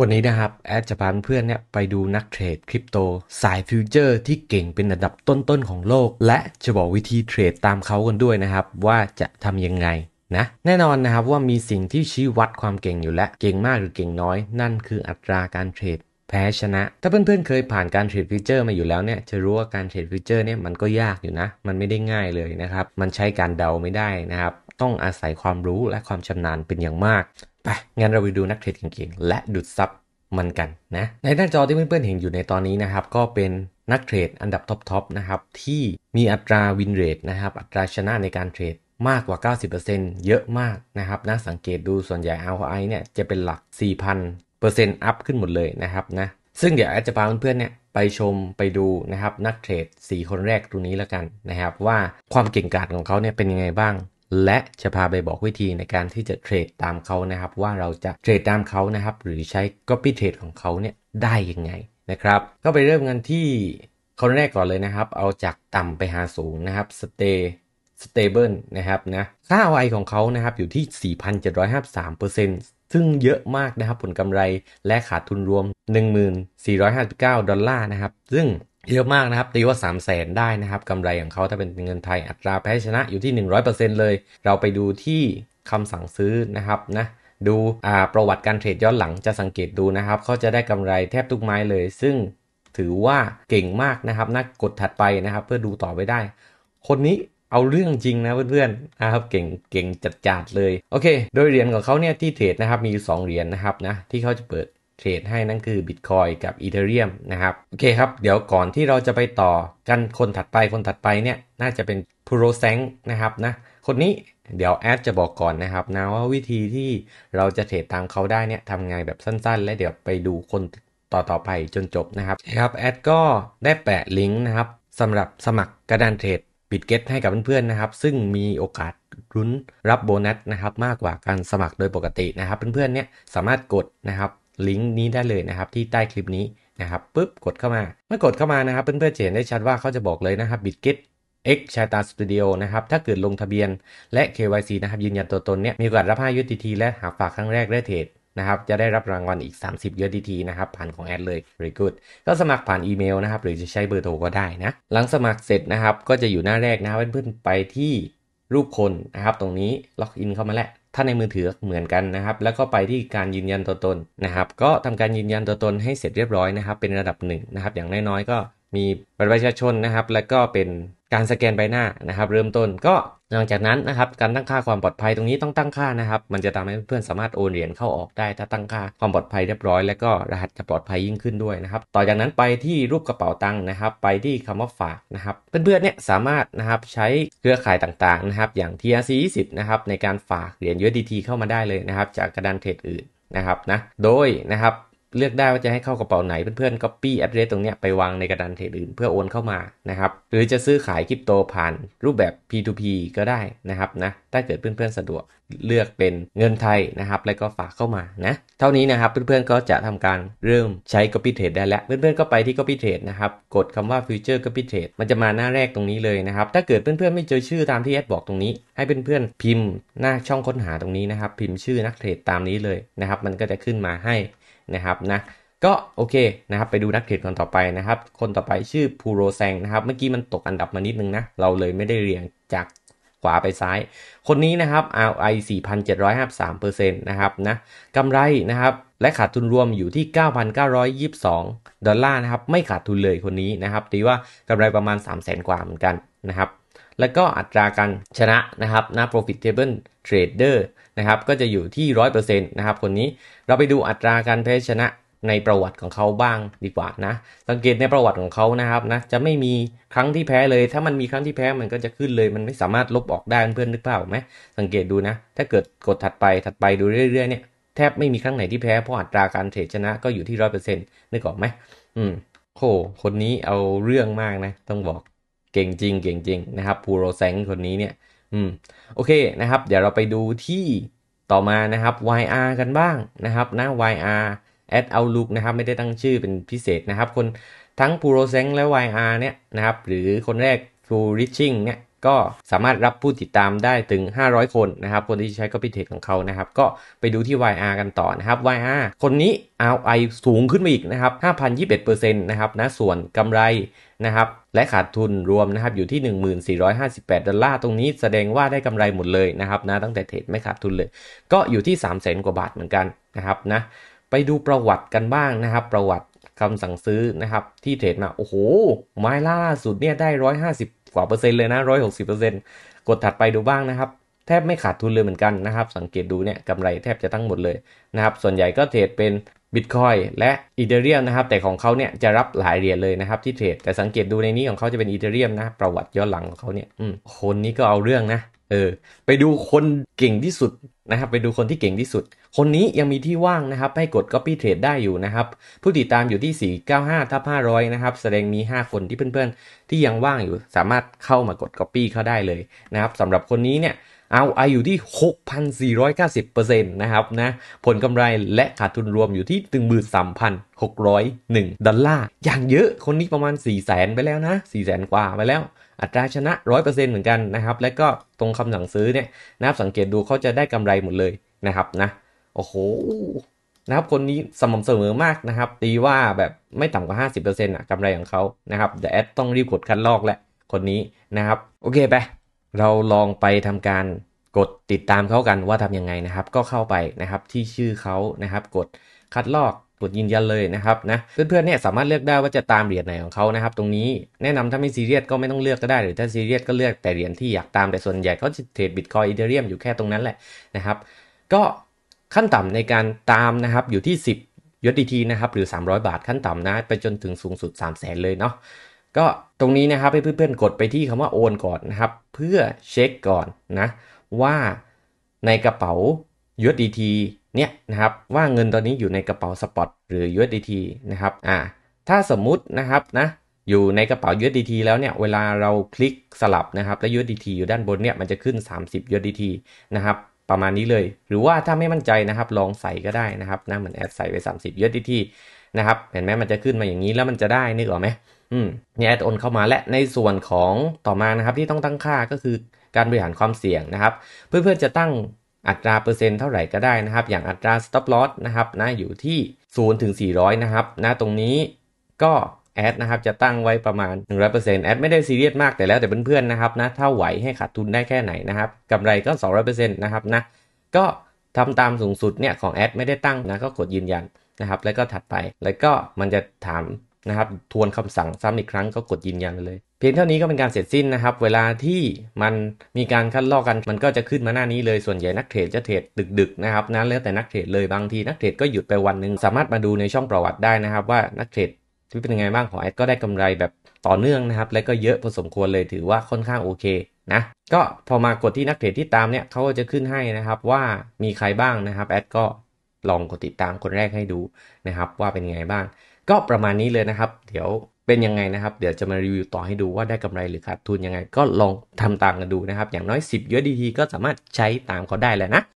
วันนี้นะครับแอดจะพาเพื่อนเนี่ยไปดูนักเทรดคริปโตสายฟิวเจอร์ที่เก่งเป็นอันดับต้นๆของโลก และจะบอกวิธีเทรดตามเขากันด้วยนะครับ ว่าจะทำยังไงนะ แน่นอนนะครับว่ามีสิ่งที่ชี้วัดความเก่งอยู่แล้ว เก่งมากหรือเก่งน้อย นั่นคืออัตราการเทรดแพ้ชนะ ถ้าเพื่อนๆเคยผ่านการเทรดฟิวเจอร์มาอยู่แล้วเนี่ยจะรู้ว่าการเทรดฟิวเจอร์เนี่ยมันก็ยากอยู่นะมันไม่ได้ง่ายเลยนะครับมันใช้การเดาไม่ได้นะครับต้องอาศัยความรู้และความชำนาญเป็นอย่างมาก ไป งั้นเราไปดูนักเทรดเก่งๆ และดูดซับมันกันนะ ในหน้าจอที่เพื่อนๆเห็นอยู่ในตอนนี้นะครับ ก็เป็นนักเทรดอันดับท็อปๆนะครับที่มีอัตราวินเรทนะครับ อัตราชนะในการเทรดมากกว่า 90%เยอะมากนะครับนะสังเกตดูส่วนใหญ่ ROI เนี่ยจะเป็นหลัก 4,000เปอร์เซ็นต์อัพขึ้นหมดเลยนะครับนะ ซึ่งเดี๋ยวอดจะพาเพื่อนๆเนี่ยไปชมไปดูนะครับนักเทรด4 คนแรกตรงนี้แล้วกันนะครับว่าความเก่งกาจของเขาเนี่ยเป็นยังไงบ้างและจะพาไปบอกวิธีในการที่จะเทรดตามเขานะครับ ว่าเราจะเทรดตามเขานะครับ หรือใช้ Copy Trade ของเขาเนี่ยได้ยังไงนะครับ ก็ไปเริ่มกันที่คนแรกก่อนเลยนะครับ เอาจากต่ำไปหาสูงนะครับ Stay Stable นะครับนะค่า ROI ของเขานะครับอยู่ที่ 4,753%ซึ่งเยอะมากนะครับผลกำไรและขาดทุนรวม 1,459 ดอลลาร์นะครับ ซึ่งเยอะมากนะครับตีว่า3 0 0แสนได้นะครับกำไรของเขาถ้าเป็นเงินไทยอัตราแพ้ชนะอยู่ที่100%เเลย เราไปดูที่คำสั่งซื้อนะครับนะดูประวัติการเทรดย้อนหลังจะสังเกตดูนะครับ เขาจะได้กำไรแทบทุกไม้เลย ซึ่งถือว่าเก่งมากนะครับนะกดถัดไปนะครับเพื่อดูต่อไปได้ คนนี้เอาเรื่องจริงนะเพื่อนๆนะครับเก่งเก่งจัดจัดเลยโอเค โดยเหรียญของเขาเนี่ยที่เทรดนะครับมีอยู่สเหรียญนะครับนะที่เขาจะเปิดเทรดให้นั่นคือ Bitcoin กับ e t h e r e u มนะครับโอเคครับเดี๋ยวก่อนที่เราจะไปต่อกันคนถัดไปคนถัดไปเนี่ยน่าจะเป็น p ู r o s ซงนะครับนะคนนี้เดี๋ยวแอดจะบอกก่อนนะครับนะว่าวิธีที่เราจะเทรดตามเขาได้เนี่ยทำไงแบบสั้นๆ และเดี๋ยวไปดูคนต่อๆไปจนจบนะครับครับแอดก็ได้แปะลิงก์นะครับสำหรับสมัครกระดานเทรดบิตเกตให้กับเพื่อนๆนะครับ ซึ่งมีโอกาสรุ้นรับโบนัสนะครับ มากกว่าการสมัครโดยปกตินะครับเพื่อนๆเนี่ยสามารถกดนะครับลิงก์นี้ได้เลยนะครับ ที่ใต้คลิปนี้นะครับปุ๊บ กดเข้ามา เมื่อกดเข้ามานะครับเพื่อนๆจะเห็นได้ชัดว่าเขาจะบอกเลยนะครับ Bitget X c h a t a Studio นะครับถ้าเกิดลงทะเบียนและ KYC นะครับยืนยันตัวตนเนี่ยมีโอกาสรับ5 UTT และหาฝากครั้งแรกได้เทรดนะครับจะได้รับรางวัลอีก 30 u ีท t นะครับผ่านของแอดเลย very good ก็สมัครผ่านอีเมลนะครับหรือจะใช้เบอร์โทรก็ได้นะหลังสมัครเสร็จนะครับก็จะอยู่หน้าแรกนะเพื่อนๆไปที่รูปคนนะครับตรงนี้ล็อกอินเข้ามาแล้วถ้าในมือถือเหมือนกันนะครับ แล้วก็ไปที่การยืนยันตัวตนนะครับ ก็ทำการยืนยันตัวตนให้เสร็จเรียบร้อยนะครับ เป็นระดับหนะครับ อย่างน้อย ๆ ก็มีบัตรประชาชนนะครับแล้วก็เป็นการสแกนใบหน้านะครับ เริ่มต้นก็หลังจากนั้นนะครับ การตั้งค่าความปลอดภัยตรงนี้ต้องตั้งค่านะครับ มันจะทำให้เพื่อนสามารถโอนเหรียญเข้าออกได้ถ้าตั้งค่าความปลอดภัยเรียบร้อยแล้วก็รหัสจะปลอดภัยยิ่งขึ้นด้วยนะครับ ต่อจากนั้นไปที่รูปกระเป๋าตังค์นะครับ ไปที่คำว่าฝากนะครับ เพื่อนๆเนี่ยสามารถนะครับใช้เครือข่ายต่างๆนะครับ อย่าง TRC 20นะครับในการฝากเหรียญ USDT เข้ามาได้เลยนะครับ จากกระดานเทรดอื่นนะครับนะโดยนะครับเลือกได้ว่าจะให้เข้ากระเป๋าไหนเพื่อนๆ็ o ี y แอดเดรสตรงนี้ไปวางในกระดานเทรดอื่นเพื่อโอนเข้ามานะครับหรือจะซื้อขายคริปโตผ่านรูปแบบ P2P ก็ได้นะครับนะถ้าเกิดเพื่อนๆ สะดวกเลือกเป็นเงินไทยนะครับ แล้วก็ฝากเข้ามานะ เท่านี้นะครับเพื่อนๆ ก็จะทำการเริ่มใช้ copy trade ได้แล้ว เพื่อนๆ ก็ไปที่ copy trade นะครับ กดคำว่า future copy trade มันจะมาหน้าแรกตรงนี้เลยนะครับ ถ้าเกิดเพื่อนๆไม่เจอชื่อตามที่แอดบอกตรงนี้ ให้เพื่อนๆพิมพ์หน้าช่องค้นหาตรงนี้นะครับ พิมพ์ชื่อนักเทรดตามนี้เลยนะครับ มันก็จะขึ้นมาให้นะครับนะก็โอเคนะครับไปดูนักเทรดคนต่อไปนะครับ คนต่อไปชื่อพูโรแซงนะครับเมื่อกี้มันตกอันดับมานิดนึงนะเราเลยไม่ได้เรียงจากขวาไปซ้าย คนนี้นะครับ ROI 4,753%นะครับนะกำไรนะครับ และขาดทุนรวมอยู่ที่ 9,922 ดอลลาร์นะครับไม่ขาดทุนเลยคนนี้นะครับตีว่ากำไรประมาณ3 0 0 0 0 0 กว่าเหมือนกันนะครับแล้วก็อัตราการชนะนะครับนะา profit a b l e trader นะครับ ก็จะอยู่ที่100%นะครับคนนี้ เราไปดูอัตราการแพ้ชนะในประวัติของเขาบ้างดีกว่านะ สังเกตในประวัติของเขานะครับนะ จะไม่มีครั้งที่แพ้เลย ถ้ามันมีครั้งที่แพ้ มันก็จะขึ้นเลย มันไม่สามารถลบออกได้เพื่อนนึกภาพไหมสังเกตดูนะ ถ้าเกิดกดถัดไป ถัดไปดูเรื่อยๆเนี่ย แทบไม่มีครั้งไหนที่แพ้ เพราะอัตราการเทรดชนะก็อยู่ที่ร้อยเปอร์เซ็นต์นึกออกไหมอืมโหคนนี้เอาเรื่องมากนะต้องบอกเก่งจริง เก่งจริงนะครับพูโรแซงคนนี้เนี่ย อืม โอเคนะครับ เดี๋ยวเราไปดูที่ต่อมานะครับ YR กันบ้างนะครับนะ YR at outlook นะครับ ไม่ได้ตั้งชื่อเป็นพิเศษนะครับ คนทั้งพูโรแซงและ YR เนี่ยนะครับ หรือคนแรกฟูริชชิงเนี่ยก็สามารถรับผู้ติดตามได้ถึง 500 คนนะครับ คนที่ใช้ก็พิเทคของเขานะครับ ก็ไปดูที่ YR กันต่อนะครับ YR คนนี้ ROI สูงขึ้นมาอีกนะครับ5,021%นะครับนะ ส่วนกำไรนะครับ และขาดทุนรวมนะครับ อยู่ที่ 1458ดอลลาร์ตรงนี้แสดงว่าได้กำไรหมดเลยนะครับนะตั้งแต่เทรดไม่ขาดทุนเลย ก็อยู่ที่ 3 0 0 0 0นกว่าบาทเหมือนกันนะครับนะไปดูประวัติกันบ้างนะครับ ประวัติคำสั่งซื้อนะครับที่เทรดมาโอ้โห ไม้ล่าสุดเนี่ยได้ 150กว่าเปอร์เซ็นต์เลยนะร้อยหกสิบเปอร์เซ็นต์กดถัดไปดูบ้างนะครับ แทบไม่ขาดทุนเลยเหมือนกันนะครับ สังเกตดูเนี่ยกำไรแทบจะทั้งหมดเลยนะครับ ส่วนใหญ่ก็เทรดเป็นบิตคอยและอีเธอเรียมนะครับ แต่ของเขาเนี่ยจะรับหลายเหรียญเลยนะครับ ที่เทรด แต่สังเกตดูในนี้ของเขาจะเป็นอีเธอเรียมนะ ประวัติย้อนหลังของเขาเนี่ย คนนี้ก็เอาเรื่องนะเออไปดูคนเก่งที่สุดนะครับไปดูคนที่เก่งที่สุด คนนี้ยังมีที่ว่างนะครับให้กด Copy Trade ได้อยู่นะครับผู้ติดตามอยู่ที่ 495ทับ500นะครับแสดงมี 5 คนที่เพื่อนๆ ที่ยังว่างอยู่ สามารถเข้ามากด Copy เข้าได้เลยนะครับสำหรับคนนี้เนี่ยเอาไออยู่ที่ 6,490%นะครับนะผลกำไรและขาดทุนรวมอยู่ที่ 13,601 ดอลลาร์อย่างเยอะคนนี้ประมาณ 4 0 0แสนไปแล้วนะ4 0 0แสนกว่าไปแล้วอัตราชนะ100%เหมือนกันนะครับ และก็ตรงคำสั่งซื้อเนี่ยนะครับ สังเกตดูเขาจะได้กำไรหมดเลยนะครับนะโอ้โหนะครับคนนี้สม่ำเสมอมากนะครับ ตีว่าแบบไม่ต่ำกว่า50%อ่ะกำไรของเขานะครับแต่แอดต้องรีบกดคัดลอกแหละคนนี้นะครับโอเคไปเราลองไปทำการกดติดตามเขากันว่าทำยังไงนะครับ ก็เข้าไปนะครับที่ชื่อเขานะครับ กดคัดลอกดยืนยันเลยนะครับนะเพื่อนๆเนี่ยสามารถเลือกได้ว่าจะตามเหรียญไหนของเขานะครับตรงนี้แนะนำถ้าไม่ซีเรียสก็ไม่ต้องเลือกก็ได้หรือถ้าซีเรียสก็เลือกแต่เหรียญที่อยากตามแต่ส่วนใหญ่เขาจะเทรดบิตคอยอีเทเรียมอยู่แค่ตรงนั้นแหละนะครับก็ขั้นต่ำในการตามนะครับอยู่ที่10 USDT นะครับหรือ 300 บาทขั้นต่ำนะไปจนถึงสูงสุด3 0 0 0 0 0 เลยเนาะก็ตรงนี้นะครับให้เพื่อนๆกดไปที่คำว่าโอนก่อนนะครับเพื่อเช็คก่อนนะว่าในกระเป๋า USDT เนี่ยนะครับว่าเงินตอนนี้อยู่ในกระเป๋าสปอตหรือ USDT นะครับอ่า ถ้าสมมุตินะครับนะอยู่ในกระเป๋า USDT แล้วเนี่ยเวลาเราคลิกสลับนะครับและ USDT อยู่ด้านบนเนี่ยมันจะขึ้น30 USDT นะครับประมาณนี้เลย หรือว่าถ้าไม่มั่นใจนะครับลองใส่ก็ได้นะครับนะเหมือนแอดใส่ไป30 USDT นะครับเห็นไหมมันจะขึ้นมาอย่างนี้แล้วมันจะได้นึกออกไหมอืมนี่แอดโอนเข้ามาและในส่วนของต่อมานะครับที่ต้องตั้งค่าก็คือการบริหารความเสี่ยงนะครับเพื่อนๆจะตั้งอัตราเปอร์เซ็นต์เท่าไหร่ก็ได้นะครับอย่างอัตรา stop loss นะครับนะอยู่ที่0ถึง400นะครับนะตรงนี้ก็แอดนะครับจะตั้งไว้ประมาณ 100%แอดไม่ได้ซีเรียสมากแต่แล้วแต่เพื่อนๆนะครับนะถ้าไหวให้ขาดทุนได้แค่ไหนนะครับกำไรก็200%นะครับนะก็ทำตามสูงสุดเนี่ยของแอดไม่ได้ตั้งนะก็กดยืนยันนะครับ แล้วก็ถัดไปแล้วก็มันจะถามนะครับทวนคำสั่งซ้ำอีกครั้งก็กดยืนยันเลยพียงเท่านี้ก็เป็นการเสร็จสิ้นนะครับเวลาที่มันมีการคัดลอกกันมันก็จะขึ้นมาหน้านี้เลยส่วนใหญ่ นักเทรดจะเทรดดึกๆนะครับนั้นแล้วแต่นักเทรดเลยบางทีนักเทรดก็หยุดไปวันหนึ่งสามารถมาดูในช่องประวัติได้นะครับว่านักเทรดที่เป็นยังไงบ้างของแอก็ได้กำไรแบบต่อเนื่องนะครับและก็เยอะพอสมควรเลยถือว่าค่อนข้างโอเคนะก็พอมากดที่นักเทรดที่ตามเนี่ยเขาก็จะขึ้นให้นะครับว่ามีใครบ้างนะครับแอดก็ลองกดติดตามคนแรกให้ดูนะครับว่าเป็นยังไงบ้าง ก็ประมาณนี้เลยนะครับเดี๋ยวเป็นยังไงนะครับ เดี๋ยวจะมารีวิวต่อให้ดูว่าได้กำไรหรือขาดทุนยังไงก็ลองทำตามกันดูนะครับ อย่างน้อย 10 USDT ก็สามารถใช้ตามเขาได้แหละนะ